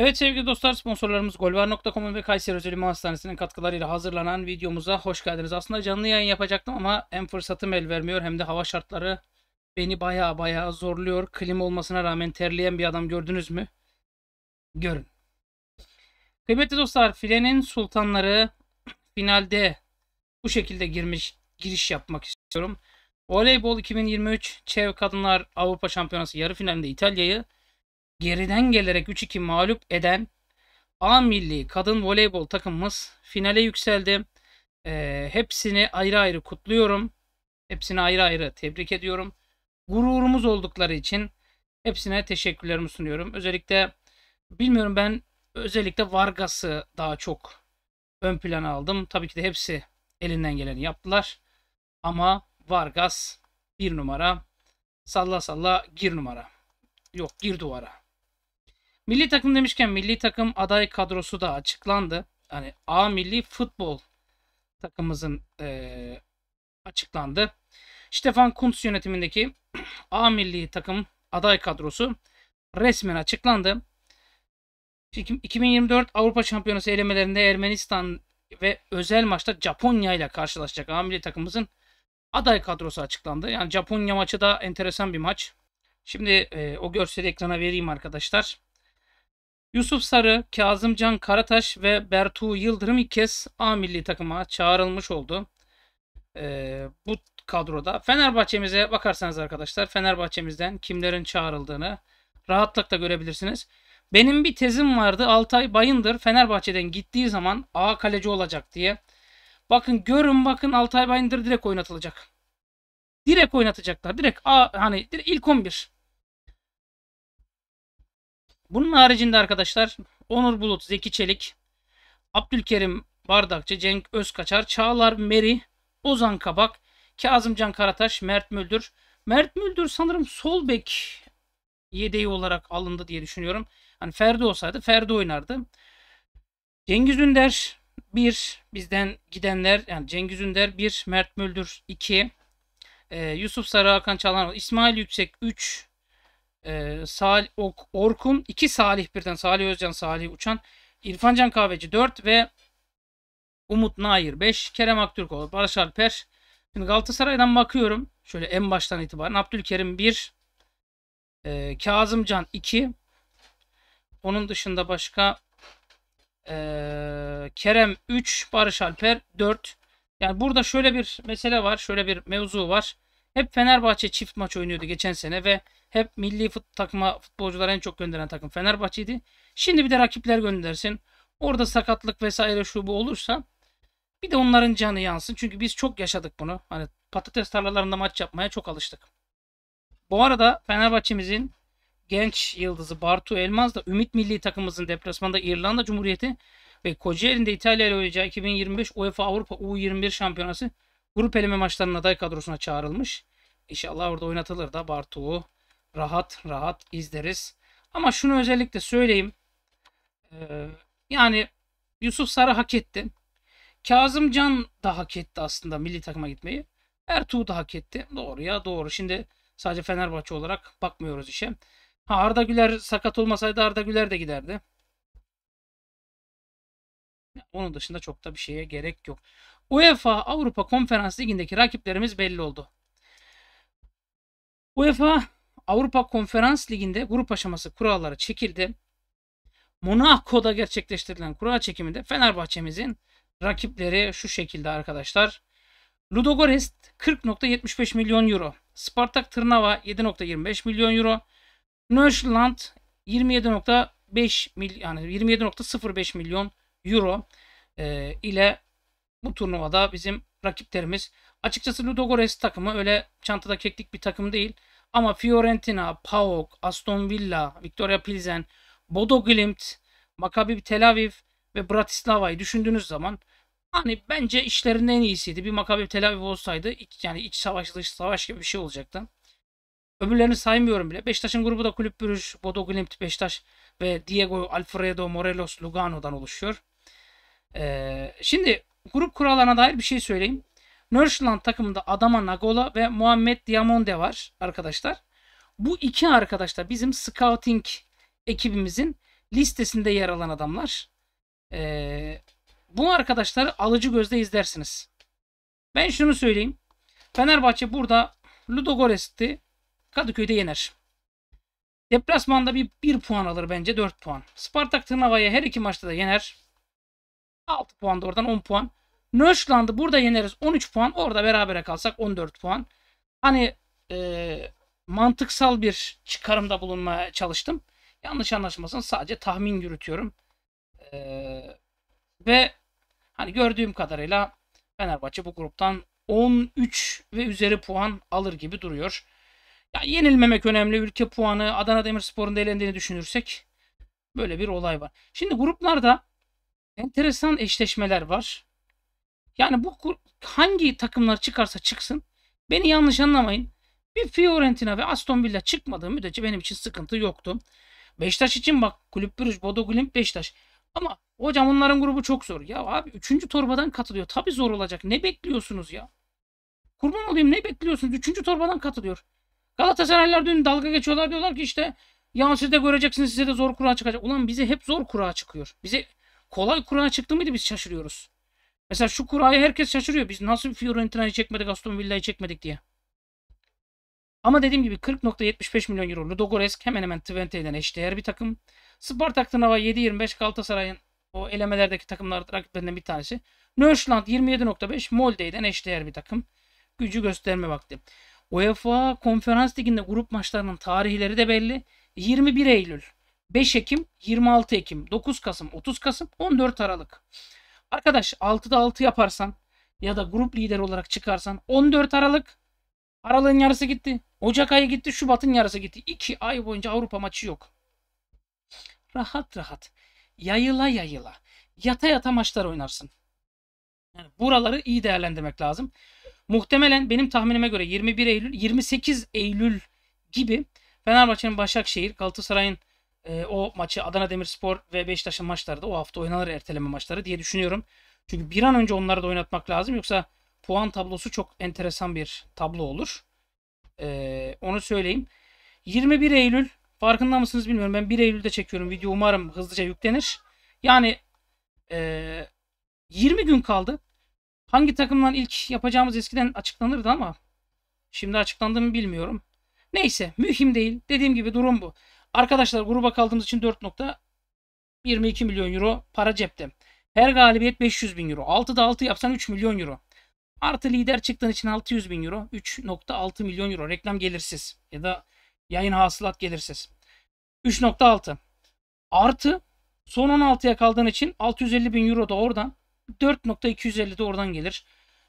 Evet sevgili dostlar sponsorlarımız golvar.com ve Kayseri Özel İmam Hastanesi'nin katkılarıyla hazırlanan videomuza hoş geldiniz. Aslında canlı yayın yapacaktım ama hem fırsatım el vermiyor hem de hava şartları beni baya baya zorluyor. Klima olmasına rağmen terleyen bir adam gördünüz mü? Görün. Kıymetli dostlar filenin sultanları finalde bu şekilde girmiş giriş yapmak istiyorum. Voleybol 2023 Çev Kadınlar Avrupa Şampiyonası yarı finalinde İtalya'yı geriden gelerek 3-2 mağlup eden A milli kadın voleybol takımımız finale yükseldi. E, hepsini ayrı ayrı kutluyorum. Hepsini ayrı ayrı tebrik ediyorum. Gururumuz oldukları için hepsine teşekkürlerimi sunuyorum. Özellikle bilmiyorum ben özellikle Vargas'ı daha çok ön plana aldım. Tabii ki de hepsi elinden geleni yaptılar. Ama Vargas bir numara. Salla salla gir numara. Yok gir duvara. Milli takım demişken milli takım aday kadrosu da açıklandı. Hani A milli futbol takımımızın e, açıklandı. Stefan Kuntz yönetimindeki A milli takım aday kadrosu resmen açıklandı. 2024 Avrupa Şampiyonası elemelerinde Ermenistan ve özel maçta Japonya ile karşılaşacak A milli takımımızın aday kadrosu açıklandı. Yani Japonya maçı da enteresan bir maç. Şimdi e, o görseli ekrana vereyim arkadaşlar. Yusuf Sarı, Kazımcan Karataş ve Bertu Yıldırım ilk kez A milli takıma çağrılmış oldu. Ee, bu kadroda Fenerbahçemize bakarsanız arkadaşlar Fenerbahçemizden kimlerin çağrıldığını rahatlıkla görebilirsiniz. Benim bir tezim vardı. Altay Bayındır Fenerbahçe'den gittiği zaman A kaleci olacak diye. Bakın görün bakın Altay Bayındır direkt oynatılacak. Direkt oynatacaklar. Direkt A hani direkt ilk 11. Bunun haricinde arkadaşlar Onur Bulut, Zeki Çelik, Abdülkerim Bardakçı, Cenk Özkaçar, Çağlar Meri, Ozan Kabak, Kazımcan Karataş, Mert Müldür. Mert Müldür sanırım sol bek yedeği olarak alındı diye düşünüyorum. Hani Ferdi olsaydı Ferdi oynardı. Cengiz Ünder 1 bizden gidenler yani Cengiz Ünder 1 Mert Müldür 2 e, ee, Yusuf Sarı Hakan Çalhanoğlu İsmail Yüksek 3 e, Salih ok, Orkun 2 Salih birden Salih Özcan Salih Uçan İrfancan Kahveci 4 ve Umut Nair 5 Kerem Aktürkoğlu Barış Alper Şimdi Galatasaray'dan bakıyorum şöyle en baştan itibaren Abdülkerim 1 e, Kazımcan 2 onun dışında başka e, Kerem 3 Barış Alper 4 yani burada şöyle bir mesele var şöyle bir mevzu var hep Fenerbahçe çift maç oynuyordu geçen sene ve hep milli fut takıma futbolcular en çok gönderen takım Fenerbahçe'ydi. Şimdi bir de rakipler göndersin. Orada sakatlık vesaire şu bu olursa bir de onların canı yansın. Çünkü biz çok yaşadık bunu. Hani patates tarlalarında maç yapmaya çok alıştık. Bu arada Fenerbahçe'mizin genç yıldızı Bartu Elmaz da Ümit Milli takımımızın deplasmanda İrlanda Cumhuriyeti ve Kocaeli'nde İtalya ile oynayacağı 2025 UEFA Avrupa U21 Şampiyonası Grup eleme maçlarının aday kadrosuna çağrılmış. İnşallah orada oynatılır da Bartu'u rahat rahat izleriz. Ama şunu özellikle söyleyeyim. Ee, yani Yusuf Sarı hak etti. Kazım Can da hak etti aslında milli takıma gitmeyi. Ertuğ da hak etti. Doğru ya doğru. Şimdi sadece Fenerbahçe olarak bakmıyoruz işe. Ha Arda Güler sakat olmasaydı Arda Güler de giderdi. Onun dışında çok da bir şeye gerek yok. UEFA Avrupa Konferans Ligi'ndeki rakiplerimiz belli oldu. UEFA Avrupa Konferans Ligi'nde grup aşaması kuralları çekildi. Monaco'da gerçekleştirilen kura çekiminde Fenerbahçe'mizin rakipleri şu şekilde arkadaşlar. Ludogorets 40.75 milyon euro. Spartak Tırnava 7.25 milyon euro. Nöşland 27.5 milyon yani 27.05 milyon euro e, ile bu turnuvada bizim rakiplerimiz. Açıkçası Ludogorets takımı öyle çantada keklik bir takım değil. Ama Fiorentina, PAOK, Aston Villa, Victoria Pilsen, Bodo Glimt, Maccabi Tel Aviv ve Bratislava'yı düşündüğünüz zaman hani bence işlerin en iyisiydi. Bir Maccabi Tel Aviv olsaydı yani iç savaş dış savaş gibi bir şey olacaktı. Öbürlerini saymıyorum bile. Beşiktaş'ın grubu da Kulüp Brüj, Bodo Glimt, Beşiktaş ve Diego Alfredo Morelos Lugano'dan oluşuyor. Ee, şimdi grup kurallarına dair bir şey söyleyeyim. Nörşland takımında Adama Nagola ve Muhammed Diamonde var arkadaşlar. Bu iki arkadaş da bizim scouting ekibimizin listesinde yer alan adamlar. Ee, bu arkadaşları alıcı gözle izlersiniz. Ben şunu söyleyeyim. Fenerbahçe burada Ludogorets'ti. Kadıköy'de yener. Deplasmanda bir, bir puan alır bence 4 puan. Spartak Tırnava'ya her iki maçta da yener. 6 puan da oradan 10 puan. Nöşland'ı burada yeneriz 13 puan. Orada berabere kalsak 14 puan. Hani e, mantıksal bir çıkarımda bulunmaya çalıştım. Yanlış anlaşılmasın sadece tahmin yürütüyorum. E, ve hani gördüğüm kadarıyla Fenerbahçe bu gruptan 13 ve üzeri puan alır gibi duruyor. Ya yenilmemek önemli. Ülke puanı Adana Demirspor'un da elendiğini düşünürsek böyle bir olay var. Şimdi gruplarda enteresan eşleşmeler var. Yani bu hangi takımlar çıkarsa çıksın beni yanlış anlamayın. Bir Fiorentina ve Aston Villa çıkmadığı müddetçe benim için sıkıntı yoktu. Beşiktaş için bak Kulüp Brüj, Bodo Glimp, Beşiktaş. Ama hocam onların grubu çok zor. Ya abi 3. torbadan katılıyor. Tabii zor olacak. Ne bekliyorsunuz ya? Kurban olayım ne bekliyorsunuz? 3. torbadan katılıyor. Galatasaraylar dün dalga geçiyorlar diyorlar ki işte ya siz de göreceksiniz size de zor kura çıkacak. Ulan bize hep zor kura çıkıyor. Bize kolay kura çıktı mıydı biz şaşırıyoruz. Mesela şu kurayı herkes şaşırıyor. Biz nasıl Fiorentina'yı çekmedik, Aston Villa'yı çekmedik diye. Ama dediğim gibi 40.75 milyon euro Ludogoresk hemen hemen Twente'den eşdeğer bir takım. Spartak Tınava 7.25 Galatasaray'ın o elemelerdeki takımlar rakiplerinden bir tanesi. Nöşland 27.5 Molde'den eşdeğer bir takım. Gücü gösterme vakti. UEFA Konferans Ligi'nde grup maçlarının tarihleri de belli. 21 Eylül 5 Ekim, 26 Ekim, 9 Kasım, 30 Kasım, 14 Aralık. Arkadaş 6'da 6 yaparsan ya da grup lideri olarak çıkarsan 14 Aralık Aralığın yarısı gitti. Ocak ayı gitti. Şubat'ın yarısı gitti. 2 ay boyunca Avrupa maçı yok. Rahat rahat. Yayıla yayıla. Yata yata maçlar oynarsın. Yani buraları iyi değerlendirmek lazım. Muhtemelen benim tahminime göre 21 Eylül, 28 Eylül gibi Fenerbahçe'nin Başakşehir, Galatasaray'ın e, o maçı Adana Demirspor ve Beşiktaş'ın maçları da o hafta oynanır erteleme maçları diye düşünüyorum. Çünkü bir an önce onları da oynatmak lazım. Yoksa puan tablosu çok enteresan bir tablo olur. E, onu söyleyeyim. 21 Eylül farkında mısınız bilmiyorum. Ben 1 Eylül'de çekiyorum. Video umarım hızlıca yüklenir. Yani e, 20 gün kaldı. Hangi takımdan ilk yapacağımız eskiden açıklanırdı ama şimdi açıklandığımı bilmiyorum. Neyse mühim değil. Dediğim gibi durum bu. Arkadaşlar gruba kaldığımız için 4.22 milyon euro para cepte. Her galibiyet 500 bin euro. 6'da 6 yapsan 3 milyon euro. Artı lider çıktığın için 600 bin euro. 3.6 milyon euro. Reklam gelirsiz. Ya da yayın hasılat gelirsiz. 3.6. Artı son 16'ya kaldığın için 650 bin euro da oradan. 4.250 de oradan gelir.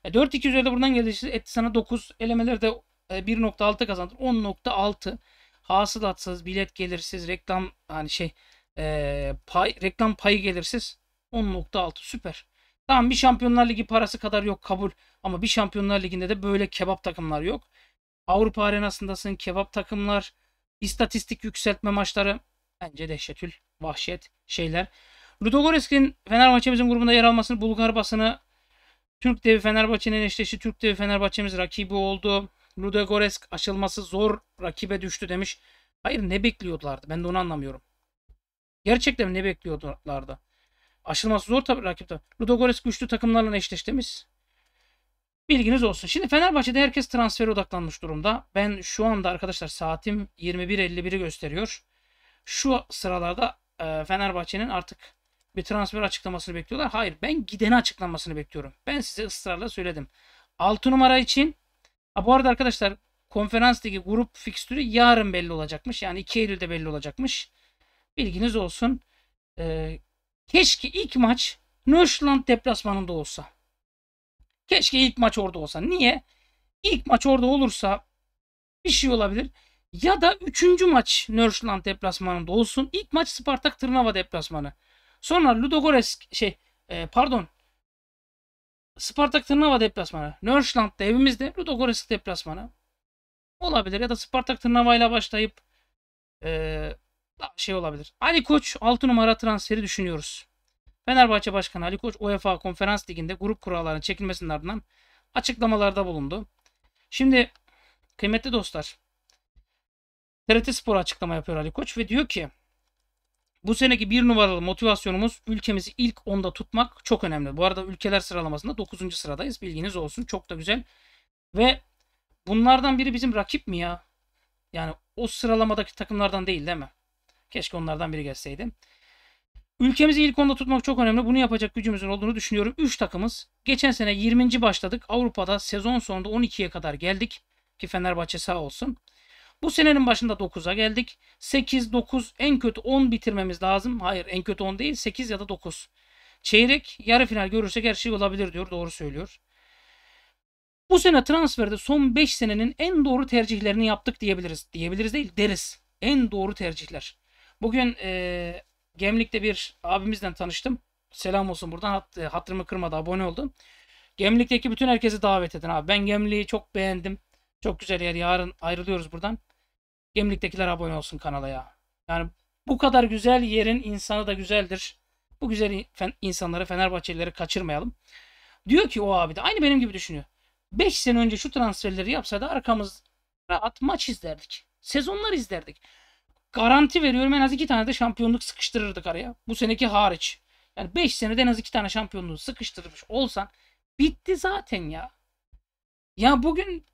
4.250 e, de buradan gelir. Etti sana 9. Elemeleri de 1.6 e, kazandır. 10.6 hasılatsız, bilet gelirsiz, reklam hani şey e, pay, reklam payı gelirsiz 10.6 süper. Tamam bir Şampiyonlar Ligi parası kadar yok kabul. Ama bir Şampiyonlar Ligi'nde de böyle kebap takımlar yok. Avrupa arenasındasın kebap takımlar. istatistik yükseltme maçları. Bence dehşetül vahşet şeyler. Ludogorets'in Fenerbahçe'mizin grubunda yer almasını Bulgar basını Türk devi Fenerbahçe'nin eşleşi Türk devi Fenerbahçe'miz rakibi oldu. Ludogorets aşılması zor rakibe düştü demiş. Hayır ne bekliyorlardı? Ben de onu anlamıyorum. Gerçekten ne bekliyorlardı? Aşılması zor tabii rakipte. Ludogorets güçlü takımlarla eşleştiğimiz. Bilginiz olsun. Şimdi Fenerbahçe'de herkes transfer odaklanmış durumda. Ben şu anda arkadaşlar saatim 21.51'i gösteriyor. Şu sıralarda e, Fenerbahçe'nin artık bir transfer açıklamasını bekliyorlar. Hayır ben gideni açıklamasını bekliyorum. Ben size ısrarla söyledim. 6 numara için Ha, bu arada arkadaşlar konferanstaki grup fikstürü yarın belli olacakmış. Yani 2 Eylül'de belli olacakmış. Bilginiz olsun. Ee, keşke ilk maç Nöşland deplasmanında olsa. Keşke ilk maç orada olsa. Niye? İlk maç orada olursa bir şey olabilir. Ya da üçüncü maç Nörsland deplasmanında olsun. İlk maç Spartak Tırnava deplasmanı. Sonra Ludogorets şey e, pardon Spartak Tırnava deplasmanı. Nörşland'da evimizde Ludogorets deplasmanı. Olabilir ya da Spartak Tırnava ile başlayıp ee, şey olabilir. Ali Koç 6 numara transferi düşünüyoruz. Fenerbahçe Başkanı Ali Koç UEFA Konferans Ligi'nde grup kurallarının çekilmesinin ardından açıklamalarda bulundu. Şimdi kıymetli dostlar TRT Spor açıklama yapıyor Ali Koç ve diyor ki bu seneki bir numaralı motivasyonumuz ülkemizi ilk onda tutmak çok önemli. Bu arada ülkeler sıralamasında 9. sıradayız. Bilginiz olsun. Çok da güzel. Ve bunlardan biri bizim rakip mi ya? Yani o sıralamadaki takımlardan değil değil mi? Keşke onlardan biri gelseydi. Ülkemizi ilk onda tutmak çok önemli. Bunu yapacak gücümüzün olduğunu düşünüyorum. 3 takımız. Geçen sene 20. başladık. Avrupa'da sezon sonunda 12'ye kadar geldik. Ki Fenerbahçe sağ olsun. Bu senenin başında 9'a geldik. 8, 9, en kötü 10 bitirmemiz lazım. Hayır en kötü 10 değil 8 ya da 9. Çeyrek yarı final görürsek her şey olabilir diyor. Doğru söylüyor. Bu sene transferde son 5 senenin en doğru tercihlerini yaptık diyebiliriz. Diyebiliriz değil deriz. En doğru tercihler. Bugün e, Gemlik'te bir abimizden tanıştım. Selam olsun buradan hat, e, hatırımı kırmadı abone oldu. Gemlik'teki bütün herkesi davet edin abi. Ben Gemlik'i çok beğendim. Çok güzel yer. Yarın ayrılıyoruz buradan. Gemliktekiler abone olsun kanala ya. Yani bu kadar güzel yerin insanı da güzeldir. Bu güzel insanları Fenerbahçelileri kaçırmayalım. Diyor ki o abi de aynı benim gibi düşünüyor. 5 sene önce şu transferleri yapsaydı da arkamız rahat maç izlerdik. Sezonlar izlerdik. Garanti veriyorum en az 2 tane de şampiyonluk sıkıştırırdık araya. Bu seneki hariç. Yani 5 senede en az 2 tane şampiyonluğu sıkıştırmış olsan bitti zaten ya. Ya bugün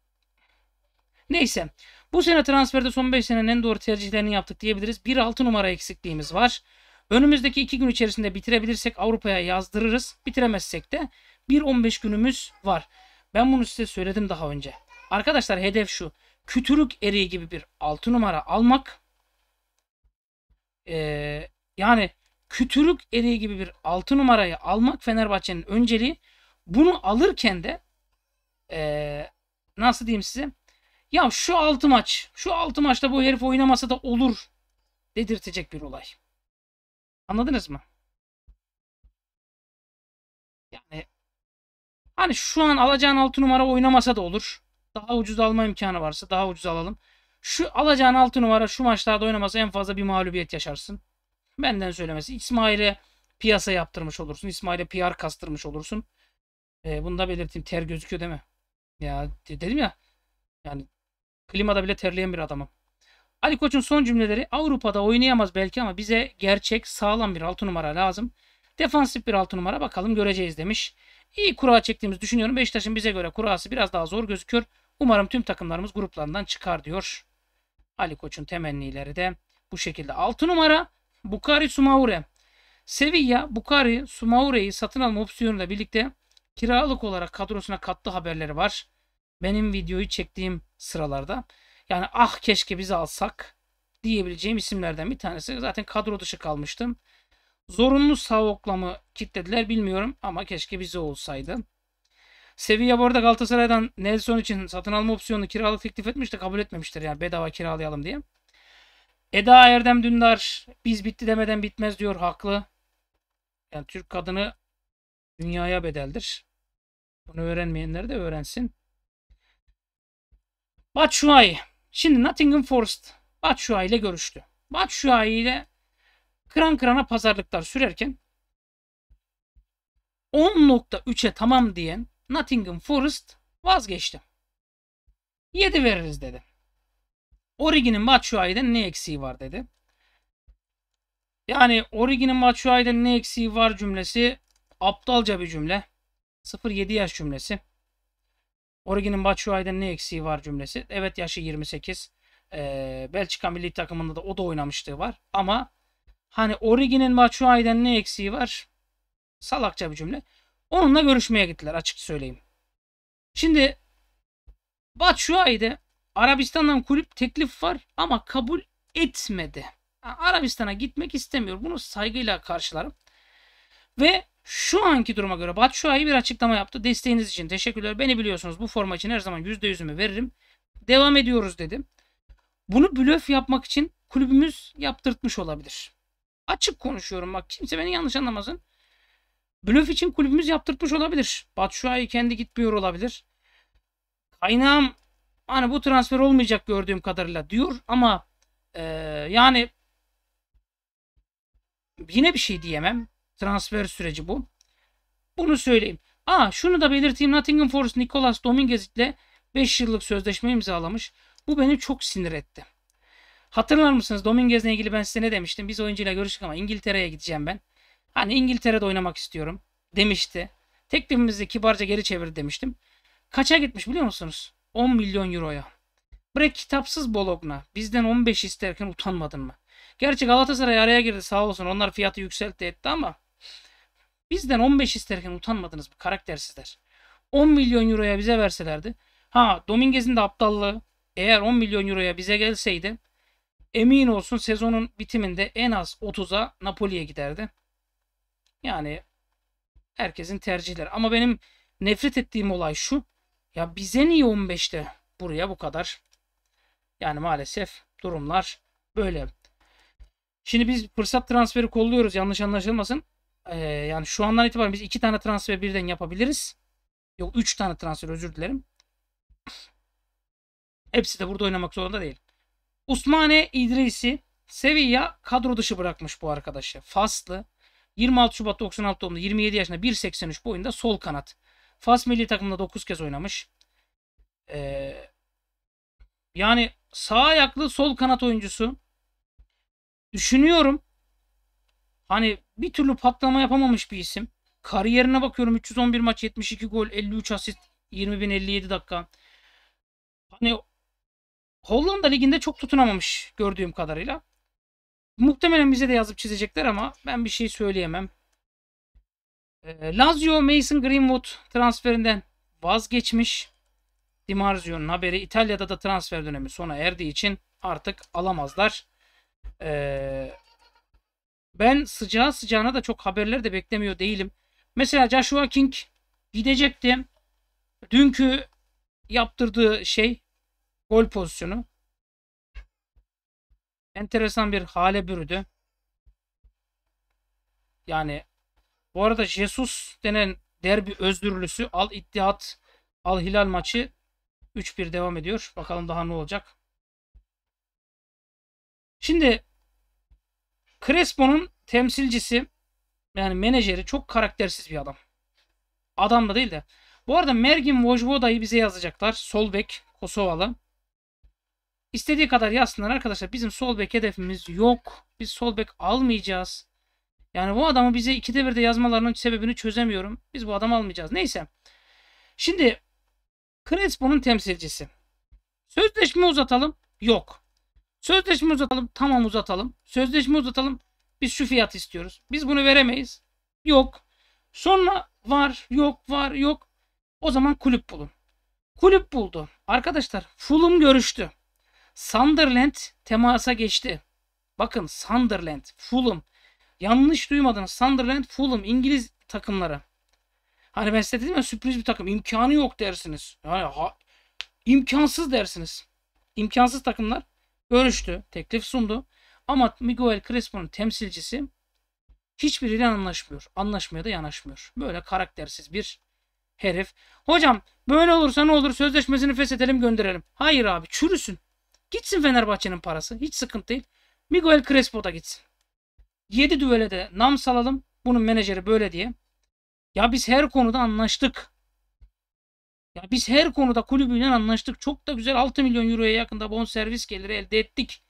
Neyse. Bu sene transferde son 5 senenin en doğru tercihlerini yaptık diyebiliriz. Bir 6 numara eksikliğimiz var. Önümüzdeki 2 gün içerisinde bitirebilirsek Avrupa'ya yazdırırız. Bitiremezsek de 1-15 günümüz var. Ben bunu size söyledim daha önce. Arkadaşlar hedef şu. Kütürük eriği gibi bir 6 numara almak. Ee, yani kütürük eriği gibi bir 6 numarayı almak Fenerbahçe'nin önceliği. Bunu alırken de ee, nasıl diyeyim size ya şu 6 maç, şu 6 maçta bu herif oynamasa da olur dedirtecek bir olay. Anladınız mı? Yani hani şu an alacağın 6 numara oynamasa da olur. Daha ucuz alma imkanı varsa daha ucuz alalım. Şu alacağın 6 numara şu maçlarda oynamasa en fazla bir mağlubiyet yaşarsın. Benden söylemesi. İsmail'e piyasa yaptırmış olursun. İsmail'e PR kastırmış olursun. E, bunu da belirteyim. Ter gözüküyor değil mi? Ya dedim ya. Yani Klimada bile terleyen bir adamım. Ali Koç'un son cümleleri Avrupa'da oynayamaz belki ama bize gerçek sağlam bir altı numara lazım. Defansif bir altı numara bakalım göreceğiz demiş. İyi kura çektiğimizi düşünüyorum. Beşiktaş'ın bize göre kurası biraz daha zor gözüküyor. Umarım tüm takımlarımız gruplarından çıkar diyor. Ali Koç'un temennileri de bu şekilde. Altı numara Bukari Sumaure. Sevilla Bukari Sumaure'yi satın alma opsiyonuyla birlikte kiralık olarak kadrosuna kattığı haberleri var. Benim videoyu çektiğim sıralarda. Yani ah keşke biz alsak diyebileceğim isimlerden bir tanesi. Zaten kadro dışı kalmıştım. Zorunlu sağ kitlediler bilmiyorum ama keşke bize olsaydı. Sevilla bu arada Galatasaray'dan Nelson için satın alma opsiyonu kiralık teklif etmiş de kabul etmemiştir. Yani bedava kiralayalım diye. Eda Erdem Dündar biz bitti demeden bitmez diyor haklı. Yani Türk kadını dünyaya bedeldir. Bunu öğrenmeyenler de öğrensin. Batshuayi. Şimdi Nottingham Forest Batshuayi ile görüştü. Batshuayi ile kıran kırana pazarlıklar sürerken 10.3'e tamam diyen Nottingham Forest vazgeçti. 7 veririz dedi. Origi'nin Batshuayi'den ne eksiği var dedi. Yani Origi'nin Batshuayi'den ne eksiği var cümlesi aptalca bir cümle. 0-7 yaş cümlesi. Origi'nin Batshuayi'den ne eksiği var cümlesi. Evet yaşı 28. Ee, Belçika milli takımında da o da oynamışlığı var. Ama hani Origi'nin Batshuayi'den ne eksiği var? Salakça bir cümle. Onunla görüşmeye gittiler açık söyleyeyim. Şimdi Batshuayi'de Arabistan'dan kulüp teklif var ama kabul etmedi. Yani Arabistan'a gitmek istemiyor. Bunu saygıyla karşılarım. Ve şu anki duruma göre Batshuayi bir açıklama yaptı. Desteğiniz için teşekkürler. Beni biliyorsunuz bu forma için her zaman %100'ümü veririm. Devam ediyoruz dedim. Bunu blöf yapmak için kulübümüz yaptırtmış olabilir. Açık konuşuyorum bak kimse beni yanlış anlamasın. Blöf için kulübümüz yaptırtmış olabilir. Batshuayi kendi gitmiyor olabilir. Kaynağım hani bu transfer olmayacak gördüğüm kadarıyla diyor ama e, yani yine bir şey diyemem transfer süreci bu. Bunu söyleyeyim. Aa şunu da belirteyim. Nottingham Forest Nicolas Dominguez ile 5 yıllık sözleşme imzalamış. Bu beni çok sinir etti. Hatırlar mısınız Dominguez'le ilgili ben size ne demiştim? Biz oyuncuyla görüştük ama İngiltere'ye gideceğim ben. Hani İngiltere'de oynamak istiyorum demişti. Teklifimizi kibarca geri çevir demiştim. Kaça gitmiş biliyor musunuz? 10 milyon euroya. Bre kitapsız Bologna. Bizden 15 isterken utanmadın mı? Gerçi Galatasaray araya girdi sağ olsun. Onlar fiyatı yükseltti etti ama Bizden 15 isterken utanmadınız mı karaktersizler? 10 milyon euroya bize verselerdi. Ha Dominguez'in de aptallığı. Eğer 10 milyon euroya bize gelseydi emin olsun sezonun bitiminde en az 30'a Napoli'ye giderdi. Yani herkesin tercihleri. Ama benim nefret ettiğim olay şu. Ya bize niye 15'te buraya bu kadar? Yani maalesef durumlar böyle. Şimdi biz fırsat transferi kolluyoruz yanlış anlaşılmasın. Ee, yani şu andan itibaren biz iki tane transfer birden yapabiliriz. Yok üç tane transfer özür dilerim. Hepsi de burada oynamak zorunda değil. Usmane İdrisi Sevilla kadro dışı bırakmış bu arkadaşı. Faslı 26 Şubat 96 doğumlu 27 yaşında 1.83 boyunda sol kanat. Fas milli takımında 9 kez oynamış. Ee, yani sağ ayaklı sol kanat oyuncusu. Düşünüyorum Hani bir türlü patlama yapamamış bir isim. Kariyerine bakıyorum 311 maç 72 gol 53 asist 20.057 dakika. Hani Hollanda liginde çok tutunamamış gördüğüm kadarıyla. Muhtemelen bize de yazıp çizecekler ama ben bir şey söyleyemem. Ee, Lazio Mason Greenwood transferinden vazgeçmiş. Di Marzio'nun haberi İtalya'da da transfer dönemi sona erdiği için artık alamazlar. Ee, ben sıcağı sıcağına da çok haberler de beklemiyor değilim. Mesela Joshua King gidecekti. Dünkü yaptırdığı şey gol pozisyonu. Enteresan bir hale bürüdü. Yani bu arada Jesus denen derbi özgürlüsü Al iddiat Al Hilal maçı 3-1 devam ediyor. Bakalım daha ne olacak. Şimdi Crespo'nun temsilcisi yani menajeri çok karaktersiz bir adam. Adam da değil de. Bu arada Mergin Vojvoda'yı bize yazacaklar. Solbek Kosovalı. İstediği kadar yazsınlar arkadaşlar. Bizim Solbek hedefimiz yok. Biz Solbek almayacağız. Yani bu adamı bize ikide birde yazmalarının sebebini çözemiyorum. Biz bu adamı almayacağız. Neyse. Şimdi Crespo'nun temsilcisi. Sözleşme uzatalım. Yok. Sözleşme uzatalım. Tamam uzatalım. Sözleşme uzatalım. Biz şu fiyatı istiyoruz. Biz bunu veremeyiz. Yok. Sonra var, yok, var, yok. O zaman kulüp bulun. Kulüp buldu. Arkadaşlar Fulham görüştü. Sunderland temasa geçti. Bakın Sunderland, Fulham. Yanlış duymadınız. Sunderland, Fulham İngiliz takımları. Hani ben size dedim ya sürpriz bir takım. İmkanı yok dersiniz. Yani ha, imkansız dersiniz. İmkansız takımlar görüştü, teklif sundu. Ama Miguel Crespo'nun temsilcisi hiçbiriyle anlaşmıyor. Anlaşmaya da yanaşmıyor. Böyle karaktersiz bir herif. Hocam böyle olursa ne olur sözleşmesini feshedelim gönderelim. Hayır abi çürüsün. Gitsin Fenerbahçe'nin parası. Hiç sıkıntı değil. Miguel Crespo da gitsin. 7 de nam salalım. Bunun menajeri böyle diye. Ya biz her konuda anlaştık. Ya biz her konuda kulübüyle anlaştık. Çok da güzel 6 milyon euroya yakında bon servis geliri elde ettik.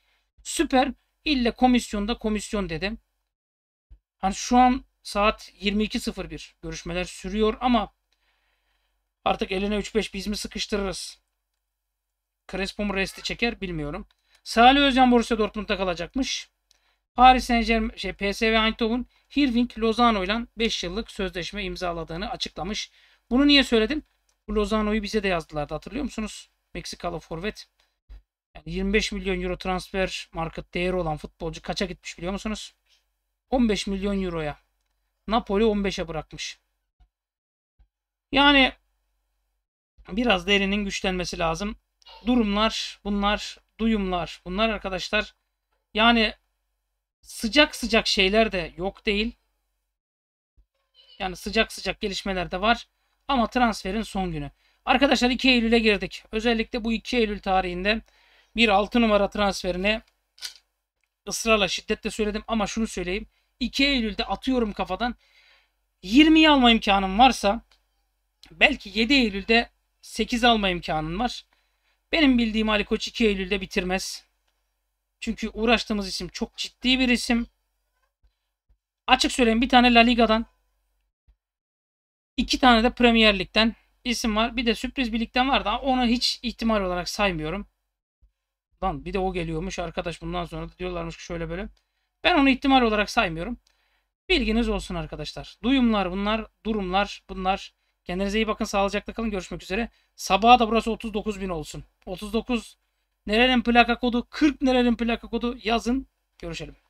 Süper. İlle komisyonda komisyon dedim. Hani şu an saat 22.01. Görüşmeler sürüyor ama artık eline 3-5 biz mi sıkıştırırız? Crespo mu resti çeker bilmiyorum. Salih Özcan Borussia Dortmund'da kalacakmış. Paris Saint Germain, şey, PSV Eindhoven, Hirving Lozano ile 5 yıllık sözleşme imzaladığını açıklamış. Bunu niye söyledim? Bu Lozano'yu bize de yazdılardı hatırlıyor musunuz? Meksikalı forvet. Yani 25 milyon euro transfer market değeri olan futbolcu kaça gitmiş biliyor musunuz? 15 milyon euroya. Napoli 15'e bırakmış. Yani biraz derinin güçlenmesi lazım. Durumlar, bunlar, duyumlar, bunlar arkadaşlar. Yani sıcak sıcak şeyler de yok değil. Yani sıcak sıcak gelişmeler de var. Ama transferin son günü. Arkadaşlar 2 Eylül'e girdik. Özellikle bu 2 Eylül tarihinde bir 6 numara transferini ısrarla şiddetle söyledim ama şunu söyleyeyim. 2 Eylül'de atıyorum kafadan 20'yi alma imkanım varsa belki 7 Eylül'de 8 alma imkanım var. Benim bildiğim Ali Koç 2 Eylül'de bitirmez. Çünkü uğraştığımız isim çok ciddi bir isim. Açık söyleyeyim bir tane La Liga'dan İki tane de Premier Lig'den isim var. Bir de sürpriz bir ligden da Onu hiç ihtimal olarak saymıyorum. Lan bir de o geliyormuş arkadaş bundan sonra da diyorlarmış ki şöyle böyle. Ben onu ihtimal olarak saymıyorum. Bilginiz olsun arkadaşlar. Duyumlar bunlar, durumlar bunlar. Kendinize iyi bakın, sağlıcakla kalın. Görüşmek üzere. Sabaha da burası 39 bin olsun. 39 nerenin plaka kodu, 40 nerenin plaka kodu yazın. Görüşelim.